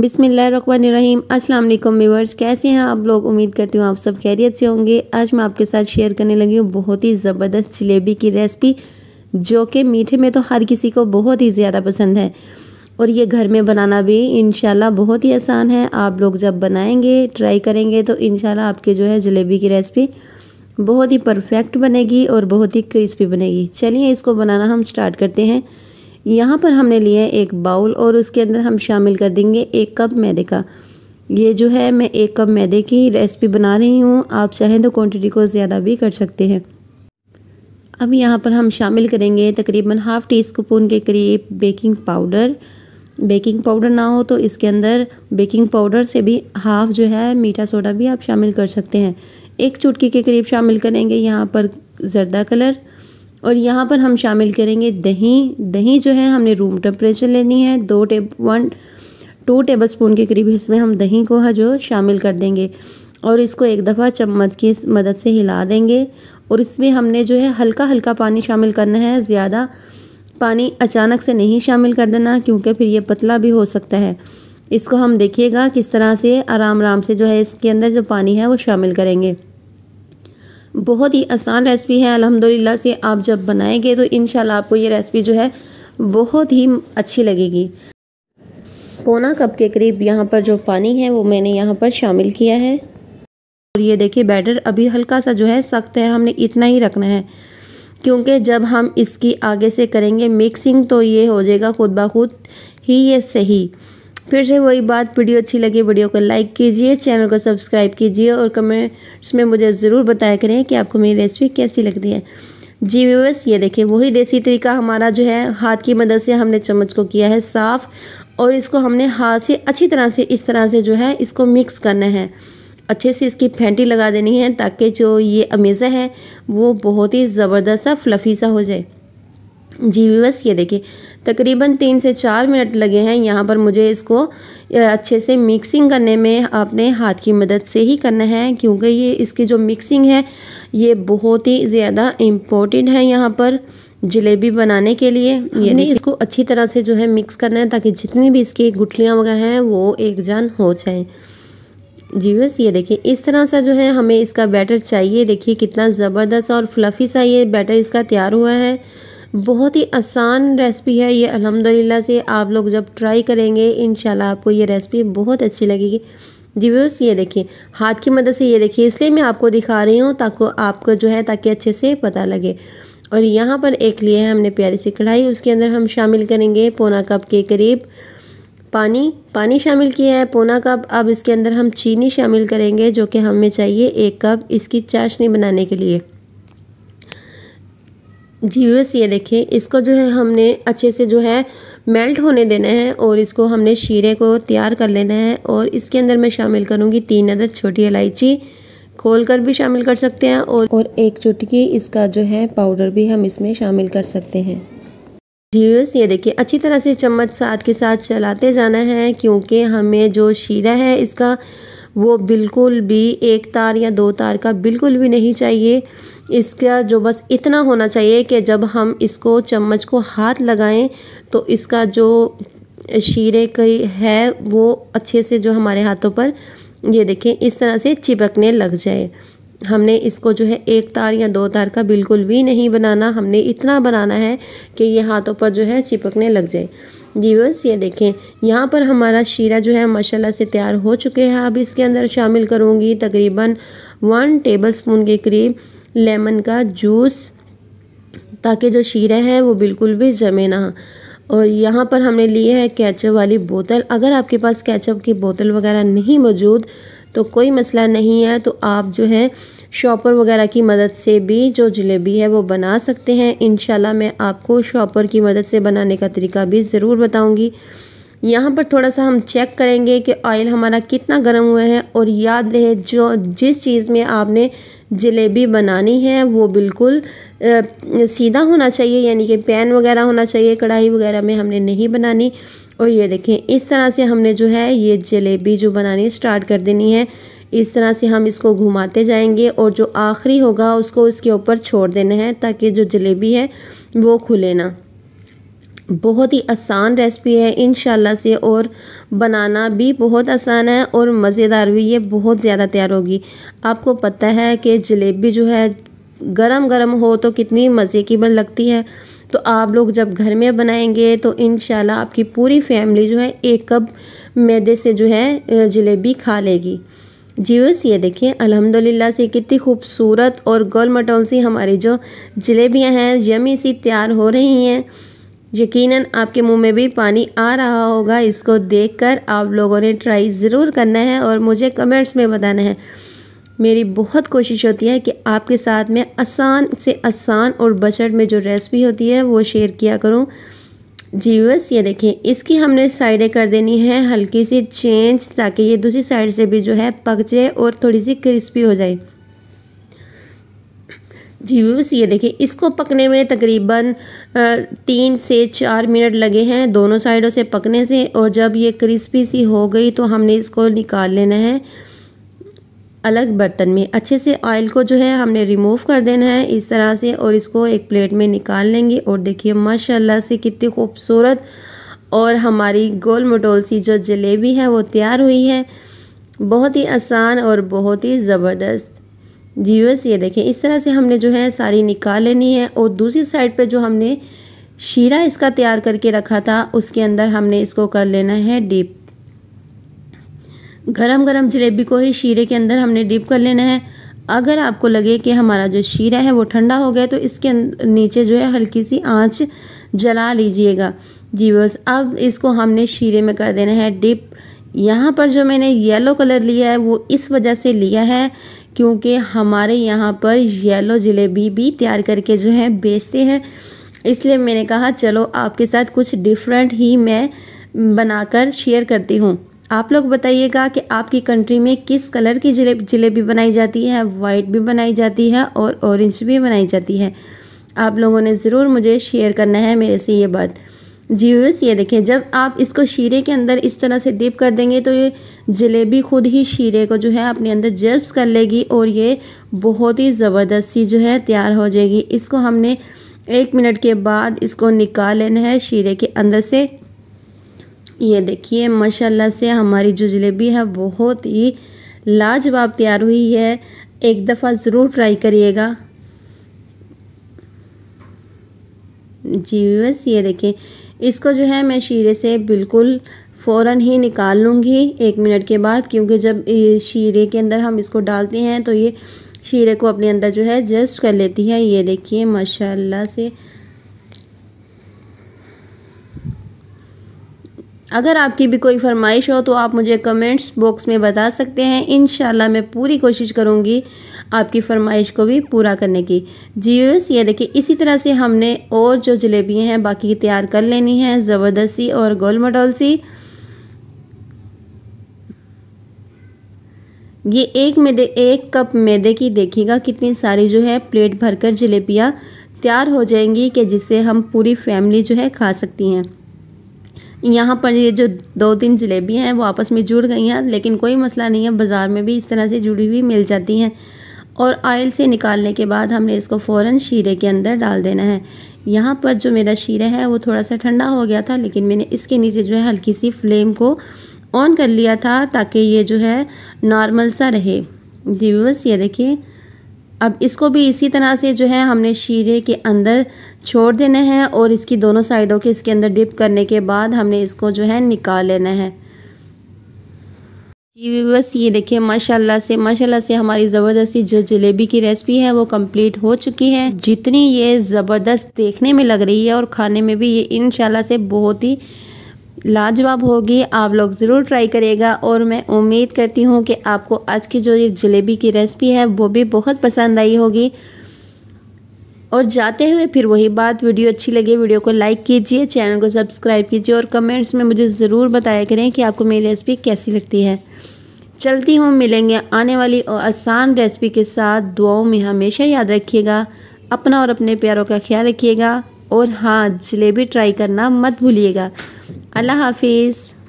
बिसमीम अस्सलाम व्यवर्स कैसे हैं आप लोग उम्मीद करती हूँ आप सब खैरियत से होंगे आज मैं आपके साथ शेयर करने लगी हूँ बहुत ही ज़बरदस्त जलेबी की रेसिपी जो कि मीठे में तो हर किसी को बहुत ही ज़्यादा पसंद है और ये घर में बनाना भी इन बहुत ही आसान है आप लोग जब बनाएंगे ट्राई करेंगे तो इन आपके जो है जलेबी की रेसिपी बहुत ही परफेक्ट बनेगी और बहुत ही क्रिस्पी बनेगी चलिए इसको बनाना हम स्टार्ट करते हैं यहाँ पर हमने लिया है एक बाउल और उसके अंदर हम शामिल कर देंगे एक कप मैदे का ये जो है मैं एक कप मैदे की रेसिपी बना रही हूँ आप चाहें तो क्वांटिटी को ज़्यादा भी कर सकते हैं अब यहाँ पर हम शामिल करेंगे तकरीबन हाफ़ टी स्पून के करीब बेकिंग पाउडर बेकिंग पाउडर ना हो तो इसके अंदर बेकिंग पाउडर से भी हाफ़ जो है मीठा सोडा भी आप शामिल कर सकते हैं एक चुटकी के करीब शामिल करेंगे यहाँ पर जर्दा कलर और यहाँ पर हम शामिल करेंगे दही दही जो है हमने रूम टेम्परेचर लेनी है दो टेब वन टू टेबल स्पून के करीब इसमें हम दही को है जो शामिल कर देंगे और इसको एक दफ़ा चम्मच की मदद से हिला देंगे और इसमें हमने जो है हल्का हल्का पानी शामिल करना है ज़्यादा पानी अचानक से नहीं शामिल कर देना क्योंकि फिर ये पतला भी हो सकता है इसको हम देखिएगा किस तरह से आराम आराम से जो है इसके अंदर जो पानी है वो शामिल करेंगे बहुत ही आसान रेसिपी है अल्हम्दुलिल्लाह से आप जब बनाएंगे तो इन आपको ये रेसिपी जो है बहुत ही अच्छी लगेगी पौना कप के करीब यहाँ पर जो पानी है वो मैंने यहाँ पर शामिल किया है और ये देखिए बैटर अभी हल्का सा जो है सख्त है हमने इतना ही रखना है क्योंकि जब हम इसकी आगे से करेंगे मिक्सिंग तो ये हो जाएगा खुद ब खुद ही ये सही फिर से वही बात वीडियो अच्छी लगे वीडियो को लाइक कीजिए चैनल को सब्सक्राइब कीजिए और कमेंट्स में मुझे ज़रूर बताया करें कि आपको मेरी रेसिपी कैसी लगती है जी व्यूवर्स ये देखिए वही देसी तरीका हमारा जो है हाथ की मदद से हमने चम्मच को किया है साफ़ और इसको हमने हाथ से अच्छी तरह से इस तरह से जो है इसको मिक्स करना है अच्छे से इसकी फेंटी लगा देनी है ताकि जो ये अमेज़ा है वो बहुत ही ज़बरदस्त सा फ्लफ़ी सा हो जाए जी व्यूवर्स ये देखिए तकरीबन तीन से चार मिनट लगे हैं यहाँ पर मुझे इसको अच्छे से मिक्सिंग करने में आपने हाथ की मदद से ही करना है क्योंकि ये इसकी जो मिक्सिंग है ये बहुत ही ज़्यादा इम्पोर्टेंट है यहाँ पर जलेबी बनाने के लिए यानी इसको अच्छी तरह से जो है मिक्स करना है ताकि जितनी भी इसकी गुठलियाँ वगैरह हैं वो एक जान हो जाए जी बस ये देखिए इस तरह सा जो है हमें इसका बैटर चाहिए देखिए कितना ज़बरदस्त और फ्लफ़ी सा ये बैटर इसका तैयार हुआ है बहुत ही आसान रेसिपी है ये अलहमदिल्ला से आप लोग जब ट्राई करेंगे इन आपको ये रेसिपी बहुत अच्छी लगेगी जी ये देखिए हाथ की मदद से ये देखिए इसलिए मैं आपको दिखा रही हूँ ताकि आपको जो है ताकि अच्छे से पता लगे और यहाँ पर एक लिए है हमने प्यारी सी कढ़ाई उसके अंदर हम शामिल करेंगे पौना कप के करीब पानी पानी शामिल किया है पौना कप अब इसके अंदर हम चीनी शामिल करेंगे जो कि हमें चाहिए एक कप इसकी चाशनी बनाने के लिए जी बस ये देखिए इसको जो है हमने अच्छे से जो है मेल्ट होने देना है और इसको हमने शीरे को तैयार कर लेना है और इसके अंदर मैं शामिल करूँगी तीन अदर छोटी इलायची खोल कर भी शामिल कर सकते हैं और और एक चुटकी इसका जो है पाउडर भी हम इसमें शामिल कर सकते हैं जीवस ये देखिए अच्छी तरह से चम्मच साथ के साथ चलाते जाना है क्योंकि हमें जो शीरा है इसका वो बिल्कुल भी एक तार या दो तार का बिल्कुल भी नहीं चाहिए इसका जो बस इतना होना चाहिए कि जब हम इसको चम्मच को हाथ लगाएं तो इसका जो शीरे की है वो अच्छे से जो हमारे हाथों पर ये देखें इस तरह से चिपकने लग जाए हमने इसको जो है एक तार या दो तार का बिल्कुल भी नहीं बनाना हमने इतना बनाना है कि ये हाथों पर जो है चिपकने लग जाए जीवर्स ये देखें यहाँ पर हमारा शीरा जो है माशाल्लाह से तैयार हो चुके हैं अब इसके अंदर शामिल करूँगी तकरीबन वन टेबल स्पून के करीब लेमन का जूस ताकि जो शीरा है वो बिल्कुल भी जमे ना और यहाँ पर हमने लिए है कैचअप वाली बोतल अगर आपके पास कैचअप की बोतल वगैरह नहीं मौजूद तो कोई मसला नहीं है तो आप जो है शॉपर वगैरह की मदद से भी जो जलेबी है वो बना सकते हैं इन मैं आपको शॉपर की मदद से बनाने का तरीका भी ज़रूर बताऊँगी यहाँ पर थोड़ा सा हम चेक करेंगे कि ऑयल हमारा कितना गर्म हुआ है और याद रहे जो जिस चीज़ में आपने जलेबी बनानी है वो बिल्कुल सीधा होना चाहिए यानी कि पैन वगैरह होना चाहिए कढ़ाई वगैरह में हमने नहीं बनानी और ये देखें इस तरह से हमने जो है ये जलेबी जो बनानी स्टार्ट कर देनी है इस तरह से हम इसको घुमाते जाएंगे और जो आखिरी होगा उसको इसके ऊपर छोड़ देना है ताकि जो जलेबी है वो खुले ना बहुत ही आसान रेसिपी है इन से और बनाना भी बहुत आसान है और मज़ेदार भी ये बहुत ज़्यादा तैयार होगी आपको पता है कि जलेबी जो है गरम गरम हो तो कितनी मज़े की बन लगती है तो आप लोग जब घर में बनाएंगे तो इन आपकी पूरी फैमिली जो है एक कप मैदे से जो है जलेबी खा लेगी जीवस ये देखिए अल्हम्दुलिल्लाह से कितनी खूबसूरत और गोल मटोल सी हमारी जो जलेबियाँ हैं यमी सी तैयार हो रही हैं यकीनन आपके मुंह में भी पानी आ रहा होगा इसको देखकर आप लोगों ने ट्राई ज़रूर करना है और मुझे कमेंट्स में बताना है मेरी बहुत कोशिश होती है कि आपके साथ में आसान से आसान और बजट में जो रेसिपी होती है वो शेयर किया करूँ जी बस ये देखें इसकी हमने साइडें कर देनी है हल्की सी चेंज ताकि ये दूसरी साइड से भी जो है पक जाए और थोड़ी सी क्रिस्पी हो जाए जी बस ये देखिए इसको पकने में तकरीबन तीन से चार मिनट लगे हैं दोनों साइडों से पकने से और जब ये क्रिस्पी सी हो गई तो हमने इसको निकाल लेना है अलग बर्तन में अच्छे से ऑयल को जो है हमने रिमूव कर देना है इस तरह से और इसको एक प्लेट में निकाल लेंगे और देखिए माशाल्लाह से कितनी खूबसूरत और हमारी गोल मटोल सी जो जलेबी है वो तैयार हुई है बहुत ही आसान और बहुत ही ज़बरदस्त व्यूअर्स ये देखें इस तरह से हमने जो है सारी निकाल लेनी है और दूसरी साइड पे जो हमने शीरा इसका तैयार करके रखा था उसके अंदर हमने इसको कर लेना है डिप गरम गरम जलेबी को ही शीरे के अंदर हमने डिप कर लेना है अगर आपको लगे कि हमारा जो शीरा है वो ठंडा हो गया तो इसके अं-, नीचे जो है हल्की सी आँच जला लीजिएगा जी बस अब इसको हमने शीरे में कर देना है डिप यहाँ पर जो मैंने येलो कलर लिया है वो इस वजह से लिया है क्योंकि हमारे यहाँ पर येलो जलेबी भी तैयार करके जो है बेचते हैं इसलिए मैंने कहा चलो आपके साथ कुछ डिफरेंट ही मैं बनाकर शेयर करती हूँ आप लोग बताइएगा कि आपकी कंट्री में किस कलर की जलेब जलेबी बनाई जाती है वाइट भी बनाई जाती है और ऑरेंज भी बनाई जाती है आप लोगों ने ज़रूर मुझे शेयर करना है मेरे से ये बात जी जीवर्स ये देखिए जब आप इसको शीरे के अंदर इस तरह से डिप कर देंगे तो ये जलेबी खुद ही शीरे को जो है अपने अंदर जर्ब्स कर लेगी और ये बहुत ही ज़बरदस्त सी जो है तैयार हो जाएगी इसको हमने एक मिनट के बाद इसको निकाल लेना है शीरे के अंदर से ये देखिए माशाल्लाह से हमारी जो जलेबी है बहुत ही लाजवाब तैयार हुई है एक दफ़ा ज़रूर ट्राई करिएगा जी बस ये देखें इसको जो है मैं शीरे से बिल्कुल फ़ौर ही निकाल लूँगी एक मिनट के बाद क्योंकि जब शीरे के अंदर हम इसको डालते हैं तो ये शीरे को अपने अंदर जो है जस्ट कर लेती है ये देखिए माशाल्लाह से अगर आपकी भी कोई फरमाइश हो तो आप मुझे कमेंट्स बॉक्स में बता सकते हैं इन मैं पूरी कोशिश करूँगी आपकी फरमाइश को भी पूरा करने की जी व्यूस ये देखिए इसी तरह से हमने और जो जलेबियाँ हैं बाकी तैयार कर लेनी है ज़बरदस्ती और गोल मटोल सी ये एक मैदे एक कप मैदे की देखिएगा कितनी सारी जो है प्लेट भरकर जलेबियाँ तैयार हो जाएंगी कि जिससे हम पूरी फैमिली जो है खा सकती हैं यहाँ पर ये जो दो तीन जलेबी हैं वो आपस में जुड़ गई हैं लेकिन कोई मसला नहीं है बाज़ार में भी इस तरह से जुड़ी हुई मिल जाती हैं और आयल से निकालने के बाद हमने इसको फ़ौर शीरे के अंदर डाल देना है यहाँ पर जो मेरा शीरा है वो थोड़ा सा ठंडा हो गया था लेकिन मैंने इसके नीचे जो है हल्की सी फ्लेम को ऑन कर लिया था ताकि ये जो है नॉर्मल सा रहे जी बस ये देखिए अब इसको भी इसी तरह से जो है हमने शीरे के अंदर छोड़ देना है और इसकी दोनों साइडों के इसके अंदर डिप करने के बाद हमने इसको जो है निकाल लेना है जी बस ये देखिए माशाल्लाह से माशाल्लाह से हमारी ज़बरदस्ती जो जलेबी की रेसिपी है वो कंप्लीट हो चुकी है जितनी ये ज़बरदस्त देखने में लग रही है और खाने में भी ये इन से बहुत ही लाजवाब होगी आप लोग ज़रूर ट्राई करेगा और मैं उम्मीद करती हूँ कि आपको आज की जो ये जलेबी की रेसिपी है वो भी बहुत पसंद आई होगी और जाते हुए फिर वही बात वीडियो अच्छी लगे वीडियो को लाइक कीजिए चैनल को सब्सक्राइब कीजिए और कमेंट्स में मुझे ज़रूर बताया करें कि आपको मेरी रेसिपी कैसी लगती है चलती हूँ मिलेंगे आने वाली और आसान रेसिपी के साथ दुआओं में हमेशा याद रखिएगा अपना और अपने प्यारों का ख्याल रखिएगा और हाँ जलेबी ट्राई करना मत भूलिएगा अल्लाह हाफिज़